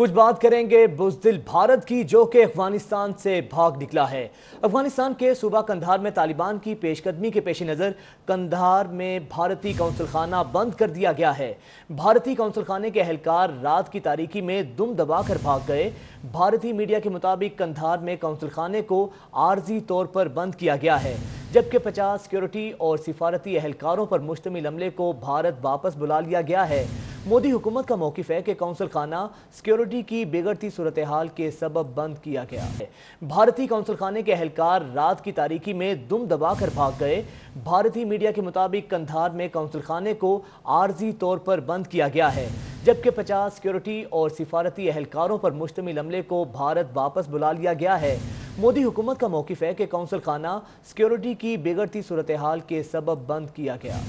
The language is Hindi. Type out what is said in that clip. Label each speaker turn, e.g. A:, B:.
A: कुछ बात करेंगे बुजदिल भारत की जो कि अफगानिस्तान से भाग निकला है अफगानिस्तान के सूबा कंधार में तालिबान की पेशकदमी के पेश नज़र कंधार में भारतीय कौंसल खाना बंद कर दिया गया है भारतीय कौंसल खाने के अहलकार रात की तारीखी में दुम दबा कर भाग गए भारतीय मीडिया के मुताबिक कंधार में कौंसल खाने को आर्जी तौर पर बंद किया गया है जबकि 50 सिक्योरिटी और सिफारती अहलकारों पर मुश्तमिल हमले को भारत वापस बुला लिया गया है मोदी हुकूमत का मौकफ है कि कौंसल खाना सिक्योरिटी की बेगड़ती सूरत हाल के सबब बंद किया गया है भारतीय कौंसल खाने के अहलकार रात की तारीखी में दुम दबा कर भाग गए भारतीय मीडिया के मुताबिक कंधार में कौंसल खाने को आर्जी तौर पर बंद किया गया है जबकि 50 सिक्योरिटी और सिफारती अहलकारों पर मुश्तमिल अमले को भारत वापस बुला लिया गया है मोदी हुकूमत का मौकफ है कि कौंसल खाना सिक्योरिटी की बेगड़ती सूरत हाल के सबब बंद किया गया